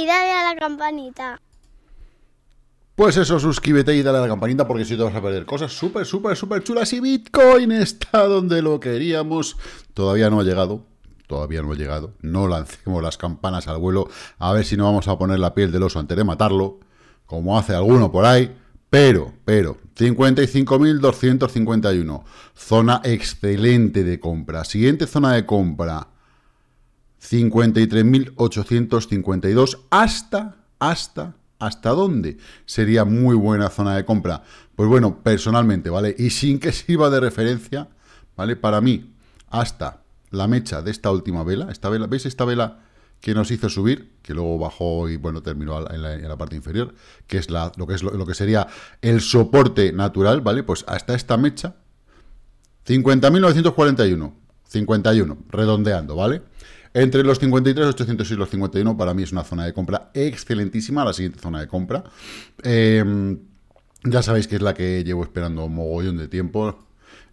y dale a la campanita. Pues eso, suscríbete y dale a la campanita porque si te vas a perder cosas súper, súper, súper chulas. Y Bitcoin está donde lo queríamos. Todavía no ha llegado. Todavía no ha llegado. No lancemos las campanas al vuelo. A ver si no vamos a poner la piel del oso antes de matarlo. Como hace alguno por ahí. Pero, pero, 55.251. Zona excelente de compra. Siguiente zona de compra. 53.852 hasta, hasta, ¿hasta dónde? Sería muy buena zona de compra. Pues bueno, personalmente, ¿vale? Y sin que sirva de referencia, ¿vale? Para mí, hasta la mecha de esta última vela, esta vela, ¿veis esta vela que nos hizo subir? Que luego bajó y, bueno, terminó en la, parte inferior, que es, lo, que es lo, que sería el soporte natural, ¿vale? Pues hasta esta mecha, 50.941, 51, redondeando, ¿vale? vale entre los 53, 800 y los 51 para mí es una zona de compra excelentísima, la siguiente zona de compra. Em, ya sabéis que es la que llevo esperando mogollón de tiempo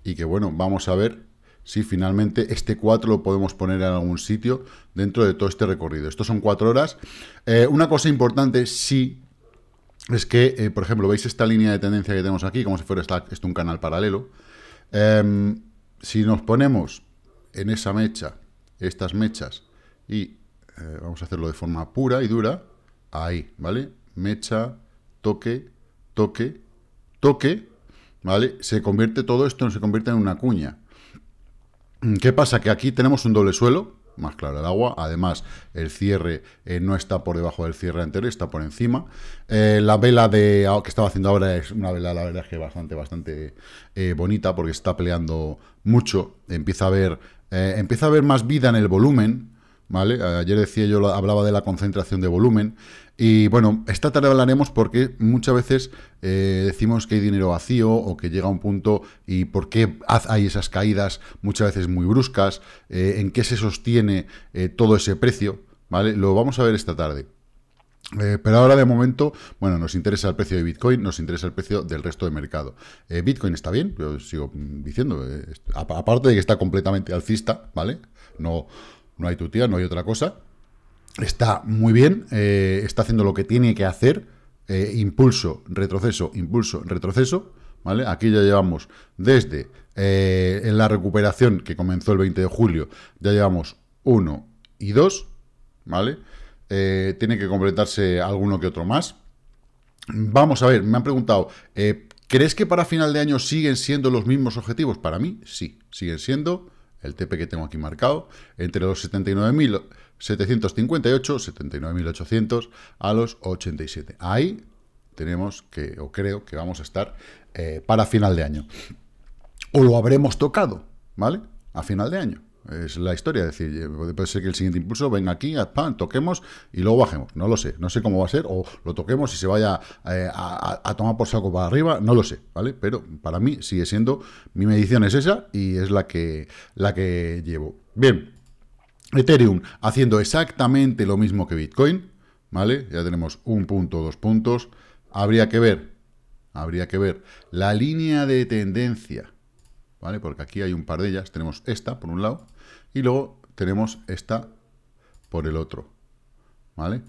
y que bueno, vamos a ver si finalmente este 4 lo podemos poner en algún sitio dentro de todo este recorrido. Estos son 4 horas. Eh, una cosa importante, sí, es que, eh, por ejemplo, veis esta línea de tendencia que tenemos aquí, como si fuera esto un canal paralelo. Em, si nos ponemos en esa mecha estas mechas y eh, vamos a hacerlo de forma pura y dura, ahí, ¿vale? Mecha, toque, toque, toque, ¿vale? Se convierte todo esto, se convierte en una cuña. ¿Qué pasa? Que aquí tenemos un doble suelo, más claro el agua. Además, el cierre eh, no está por debajo del cierre anterior, está por encima. Eh, la vela de que estaba haciendo ahora es una vela, la verdad es que bastante, bastante bonita, porque está peleando mucho. Empieza a ver eh, empieza a haber más vida en el volumen, ¿vale? Ayer decía yo, hablaba de la concentración de volumen. Y bueno, esta tarde hablaremos porque muchas veces eh, decimos que hay dinero vacío o que llega a un punto y por qué hay esas caídas muchas veces muy bruscas, eh, en qué se sostiene todo ese precio, ¿vale? Lo vamos a ver esta tarde. Eh, pero ahora de momento, bueno, nos interesa el precio de Bitcoin, nos interesa el precio del resto de mercado. Eh, Bitcoin está bien, yo sigo diciendo, eh, aparte de que está completamente alcista, ¿vale? No, no hay tutía, no hay otra cosa. Está muy bien, está haciendo lo que tiene que hacer, impulso, retroceso, impulso, retroceso, ¿vale? Aquí ya llevamos desde en la recuperación que comenzó el 20 de julio, ya llevamos 1 y 2, ¿vale? vale eh, tiene que completarse alguno que otro más. Vamos a ver, me han preguntado, eh, ¿crees que para final de año siguen siendo los mismos objetivos? Para mí, sí, siguen siendo el TP que tengo aquí marcado, entre los 79.758, 79.800 a los 87. Ahí tenemos que, o creo que vamos a estar eh, para final de año. O lo habremos tocado, ¿vale? A final de año. Es la historia, es decir, eh, puede ser que el siguiente impulso venga aquí, toquemos y luego bajemos. No lo sé, no sé cómo va a ser, o lo toquemos y se vaya eh, a, a, tomar por saco para arriba, no lo sé, ¿vale? Pero para mí sigue siendo, mi medición es esa y es la que, la que llevo. Bien, Ethereum haciendo exactamente lo mismo que Bitcoin, ¿vale? Ya tenemos un punto, dos puntos. Habría que ver, habría que ver la línea de tendencia, ¿vale? Porque aquí hay un par de ellas. Tenemos esta, por un lado, y luego tenemos esta por el otro, ¿vale?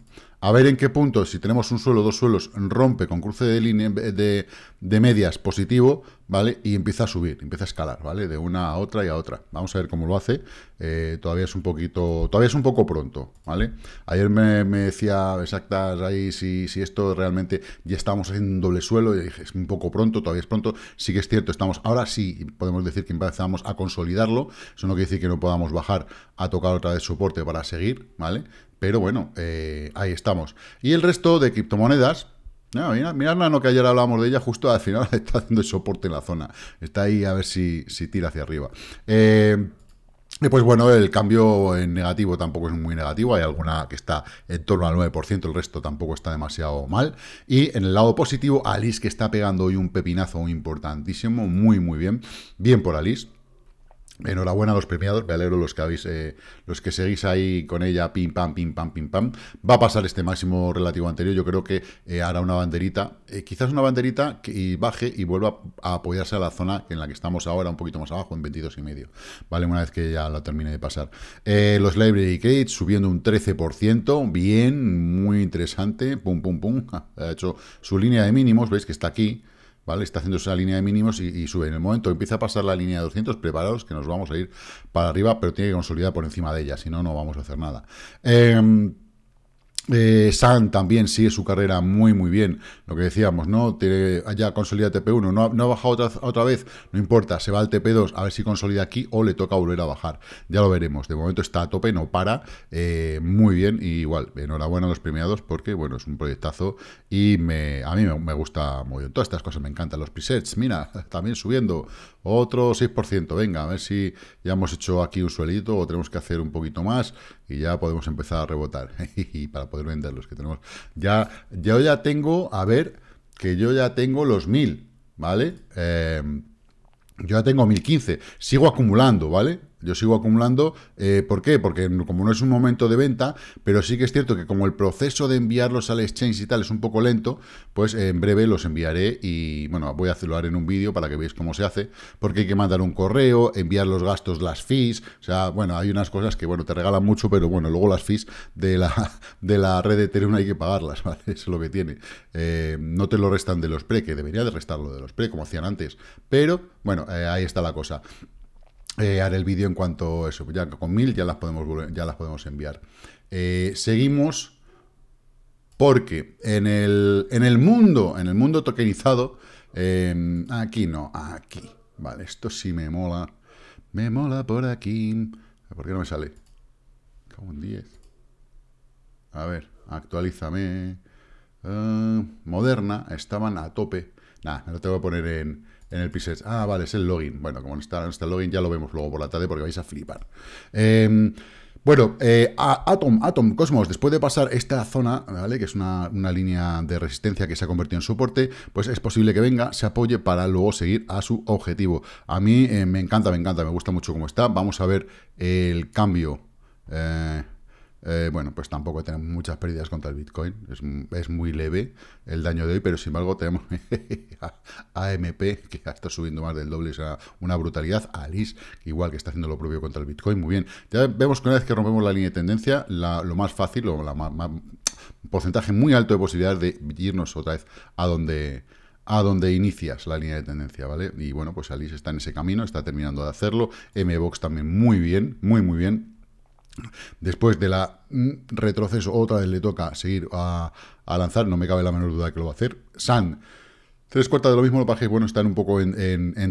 A ver en qué punto, si tenemos un suelo, dos suelos, rompe con cruce de, línea, de, de, medias positivo, ¿vale? Y empieza a subir, empieza a escalar, ¿vale? De una a otra y a otra. Vamos a ver cómo lo hace. Eh, todavía es un poquito, todavía es un poco pronto, ¿vale? Ayer me, decía exactas ahí si, si, esto realmente ya estamos en doble suelo y dije, es un poco pronto, todavía es pronto. Sí que es cierto, estamos, ahora sí podemos decir que empezamos a consolidarlo. Eso no quiere decir que no podamos bajar a tocar otra vez soporte para seguir, ¿vale? Pero bueno, eh, ahí estamos y el resto de criptomonedas, ah, mira, no Nano, que ayer hablábamos de ella, justo al final está haciendo soporte en la zona. Está ahí a ver si, si tira hacia arriba. Eh, y pues bueno, el cambio en negativo tampoco es muy negativo, hay alguna que está en torno al 9%, el resto tampoco está demasiado mal. Y en el lado positivo, Alice que está pegando hoy un pepinazo importantísimo, muy muy bien, bien por Alice. Enhorabuena a los premiados, me los que habéis, eh, los que seguís ahí con ella, pim pam, pim pam, pim pam. Va a pasar este máximo relativo anterior, yo creo que eh, hará una banderita, eh, quizás una banderita que y baje y vuelva a apoyarse a la zona en la que estamos ahora, un poquito más abajo, en 22 y medio, ¿vale? Una vez que ya la termine de pasar. los Library gates subiendo un 13%, bien, muy interesante, pum, pum, pum, ha hecho su línea de mínimos, veis que está aquí, ¿vale? Está haciendo esa línea de mínimos y, sube. En el momento empieza a pasar la línea de 200, preparados que nos vamos a ir para arriba, pero tiene que consolidar por encima de ella, si no, no vamos a hacer nada. Em, eh, San también sigue su carrera muy, muy bien. Lo que decíamos, ¿no? Tiene, ya consolida TP1, no, ha, bajado otra, vez, no importa, se va al TP2, a ver si consolida aquí o le toca volver a bajar. Ya lo veremos. De momento está a tope, no para. Eh, muy bien, y igual, enhorabuena a los premiados porque, bueno, es un proyectazo y me, a mí me, gusta muy bien. Todas estas cosas me encantan. Los presets, mira, también subiendo. Otro 6%, venga, a ver si ya hemos hecho aquí un suelito o tenemos que hacer un poquito más y ya podemos empezar a rebotar y para poder vender los que tenemos. Ya, yo ya tengo, a ver, que yo ya tengo los 1000, ¿vale? Eh, yo ya tengo 1015, sigo acumulando, ¿vale? Yo sigo acumulando. Eh, ¿Por qué? Porque como no es un momento de venta, pero sí que es cierto que como el proceso de enviarlos al exchange y tal es un poco lento, pues eh, en breve los enviaré y, bueno, voy a hacerlo en un vídeo para que veáis cómo se hace, porque hay que mandar un correo, enviar los gastos, las fees, o sea, bueno, hay unas cosas que, bueno, te regalan mucho, pero bueno, luego las fees de la, de la red de Ethereum hay que pagarlas, ¿vale? es lo que tiene. Eh, no te lo restan de los pre, que debería de restarlo de los pre, como hacían antes, pero, bueno, ahí está la cosa. Eh, haré el vídeo en cuanto eso. Ya con mil ya las podemos, ya las podemos enviar. Eh, seguimos porque en el, en el mundo, en el mundo tokenizado, em, aquí no, aquí. Vale, esto sí me mola. Me mola por aquí. ¿Por qué no me sale? Como un 10. A ver, actualízame. Ah, moderna, estaban a tope. Nada, me lo tengo que poner en, en el pc Ah, vale, es el login. Bueno, como no está, el login, ya lo vemos luego por la tarde porque vais a flipar. Em, bueno, eh, Atom, Atom, Cosmos, después de pasar esta zona, ¿vale? que es una, línea de resistencia que se ha convertido en soporte, pues es posible que venga, se apoye para luego seguir a su objetivo. A mí eh, me encanta, me encanta, me gusta mucho cómo está. Vamos a ver el cambio. Eh, eh, bueno, pues tampoco tenemos muchas pérdidas contra el Bitcoin. Es, muy leve el daño de hoy, pero sin embargo tenemos a AMP, que está subiendo más del doble, es una, brutalidad. A Alice, igual que está haciendo lo propio contra el Bitcoin, muy bien. Ya vemos que una vez que rompemos la línea de tendencia, lo más fácil, o la porcentaje muy alto de posibilidades de irnos otra vez a donde a donde inicias la línea de tendencia, ¿vale? Y bueno, pues Alice está en ese camino, está terminando de hacerlo, MBOX también muy bien, muy muy bien, Después de la mm, retroceso, otra vez le toca seguir a, lanzar, no me cabe la menor duda que lo va a hacer. San, tres cuartas de lo mismo, lo que bueno, están un poco en,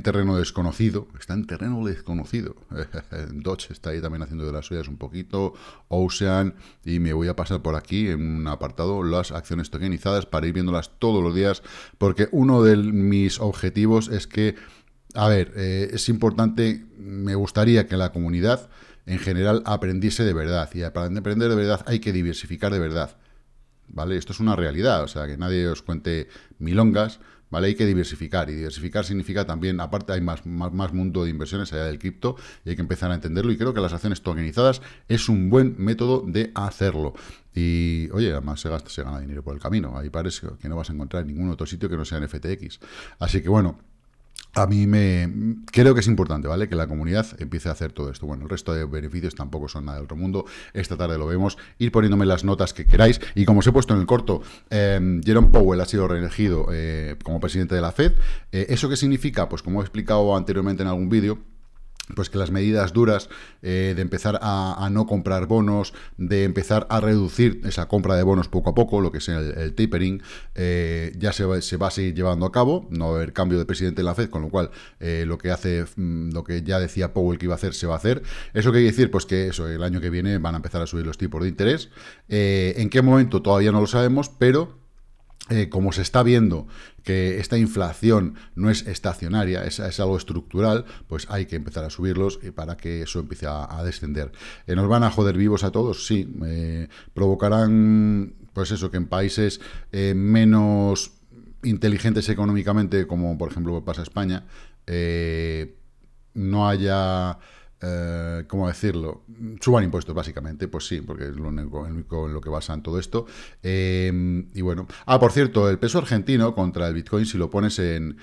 terreno desconocido, está en terreno desconocido. Dodge está ahí también haciendo de las suyas un poquito, Ocean, y me voy a pasar por aquí en un apartado las acciones tokenizadas para ir viéndolas todos los días, porque uno de mis objetivos es que, a ver, eh, es importante, me gustaría que la comunidad en general aprendiese de verdad. Y para aprender de verdad hay que diversificar de verdad. ¿Vale? Esto es una realidad, o sea, que nadie os cuente milongas, ¿vale? Hay que diversificar, y diversificar significa también, aparte hay más, más, más mundo de inversiones allá del cripto, y hay que empezar a entenderlo, y creo que las acciones tokenizadas es un buen método de hacerlo. Y, oye, además se gasta, se gana dinero por el camino, ahí parece que no vas a encontrar en ningún otro sitio que no sea en FTX. Así que, bueno a mí me creo que es importante, ¿vale? Que la comunidad empiece a hacer todo esto. Bueno, el resto de beneficios tampoco son nada del otro mundo. Esta tarde lo vemos. Ir poniéndome las notas que queráis. Y como os he puesto en el corto, em, Jerome Powell ha sido reelegido eh, como presidente de la Fed. Eh, ¿Eso qué significa? Pues como he explicado anteriormente en algún vídeo, pues que las medidas duras eh, de empezar a, no comprar bonos, de empezar a reducir esa compra de bonos poco a poco, lo que es el, tapering, eh, ya se va, a seguir llevando a cabo, no va a haber cambio de presidente en la FED, con lo cual eh, lo que hace, mm, lo que ya decía Powell que iba a hacer, se va a hacer. ¿Eso quiere decir? Pues que eso, el año que viene van a empezar a subir los tipos de interés. ¿En qué momento? Todavía no lo sabemos, pero eh, como se está viendo que esta inflación no es estacionaria, es, algo estructural, pues hay que empezar a subirlos eh, para que eso empiece a, descender. Eh, ¿Nos van a joder vivos a todos? Sí. ¿Provocarán, pues eso, que en países menos inteligentes económicamente, como por ejemplo pasa España, no haya eh, ¿cómo decirlo? Suban impuestos, básicamente, pues sí, porque es lo único, en lo que basan todo esto. Em, y bueno, ah, por cierto, el peso argentino contra el Bitcoin, si lo pones en,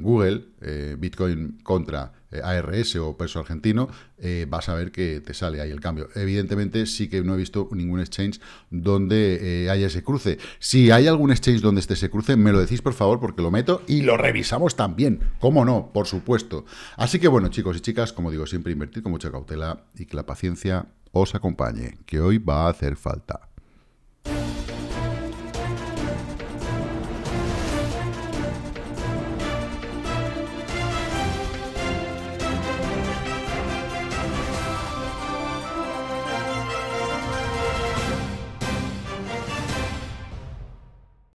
Google, eh, Bitcoin contra eh, ARS o peso argentino, eh, vas a ver que te sale ahí el cambio. Evidentemente sí que no he visto ningún exchange donde eh, haya ese cruce. Si hay algún exchange donde esté ese cruce, me lo decís por favor porque lo meto y lo revisamos también. ¿Cómo no? Por supuesto. Así que bueno, chicos y chicas, como digo, siempre invertir con mucha cautela y que la paciencia os acompañe, que hoy va a hacer falta.